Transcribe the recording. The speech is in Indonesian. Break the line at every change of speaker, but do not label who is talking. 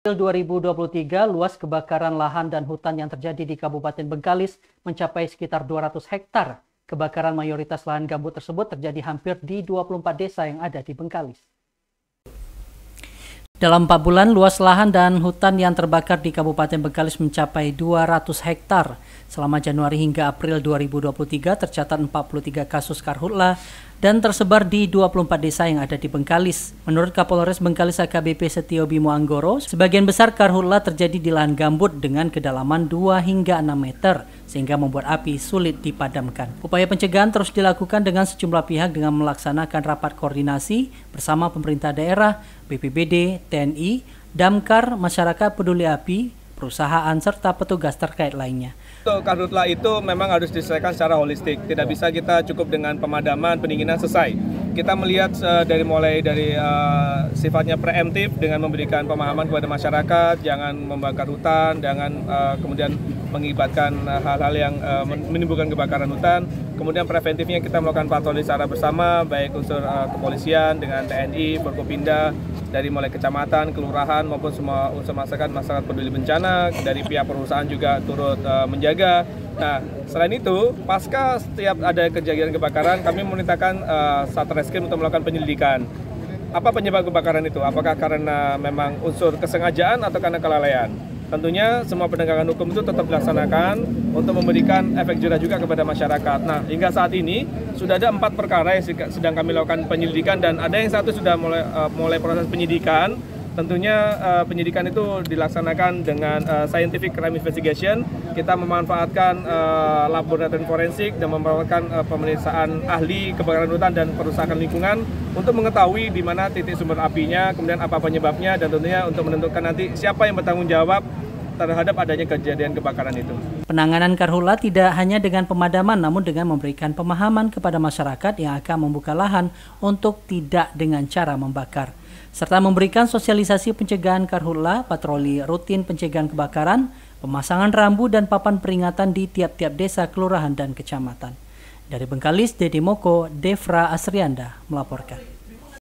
April 2023, luas kebakaran lahan dan hutan yang terjadi di Kabupaten Bengkalis mencapai sekitar 200 hektar. Kebakaran mayoritas lahan gambut tersebut terjadi hampir di 24 desa yang ada di Bengkalis. Dalam 4 bulan, luas lahan dan hutan yang terbakar di Kabupaten Bengkalis mencapai 200 hektar. Selama Januari hingga April 2023 tercatat 43 kasus karhutla dan tersebar di 24 desa yang ada di Bengkalis. Menurut Kapolres Bengkalis AKBP Setio Bimo Anggoro, sebagian besar karhutla terjadi di lahan gambut dengan kedalaman 2 hingga 6 meter sehingga membuat api sulit dipadamkan. Upaya pencegahan terus dilakukan dengan sejumlah pihak dengan melaksanakan rapat koordinasi bersama pemerintah daerah, BPBD, TNI, Damkar, masyarakat peduli api, perusahaan serta petugas terkait lainnya.
Untuk karhutla itu memang harus diselesaikan secara holistik. Tidak bisa kita cukup dengan pemadaman, pendinginan selesai kita melihat uh, dari mulai dari uh, sifatnya preemptif dengan memberikan pemahaman kepada masyarakat, jangan membakar hutan, jangan uh, kemudian mengibatkan hal-hal yang uh, menimbulkan kebakaran hutan. Kemudian preventifnya kita melakukan patroli secara bersama, baik unsur uh, kepolisian dengan TNI, Forkopinda, dari mulai kecamatan, kelurahan maupun semua unsur masyarakat masyarakat peduli bencana, dari pihak perusahaan juga turut uh, menjaga Nah, selain itu, pasca setiap ada kejadian kebakaran, kami memerintahkan uh, eh, Satreskrim untuk melakukan penyelidikan. Apa penyebab kebakaran itu? Apakah karena memang unsur kesengajaan atau karena kelalaian? Tentunya semua penegakan hukum itu tetap dilaksanakan untuk memberikan efek jerah juga kepada masyarakat. Nah, hingga saat ini sudah ada empat perkara yang sedang kami lakukan penyelidikan dan ada yang satu sudah mulai, uh, mulai proses penyidikan Tentunya uh, penyidikan itu dilaksanakan dengan uh, scientific crime investigation. Kita memanfaatkan uh, laboratorium forensik dan memanfaatkan uh, pemeriksaan ahli kebakaran hutan dan perusahaan lingkungan untuk mengetahui di mana titik sumber apinya, kemudian apa penyebabnya dan tentunya untuk menentukan nanti siapa yang bertanggung jawab terhadap adanya kejadian kebakaran itu.
Penanganan karhula tidak hanya dengan pemadaman namun dengan memberikan pemahaman kepada masyarakat yang akan membuka lahan untuk tidak dengan cara membakar serta memberikan sosialisasi pencegahan karhutla, patroli rutin pencegahan kebakaran, pemasangan rambu dan papan peringatan di tiap-tiap desa, kelurahan, dan kecamatan. Dari Bengkalis, Deddy Moko, Devra Asrianda melaporkan.